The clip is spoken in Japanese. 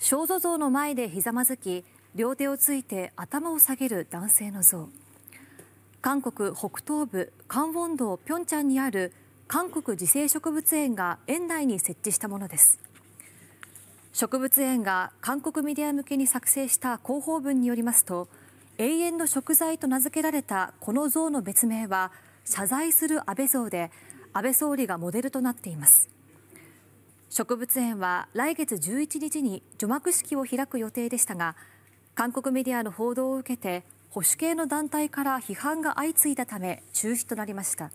少女像の前でひざまずき両手をついて頭を下げる男性の像韓国北東部カンウォン道ピョンチャンにある韓国自生植物園が園内に設置したものです植物園が韓国メディア向けに作成した広報文によりますと永遠の食材と名付けられたこの像の別名は謝罪する安倍像で安倍総理がモデルとなっています植物園は来月11日に除幕式を開く予定でしたが韓国メディアの報道を受けて保守系の団体から批判が相次いだため中止となりました。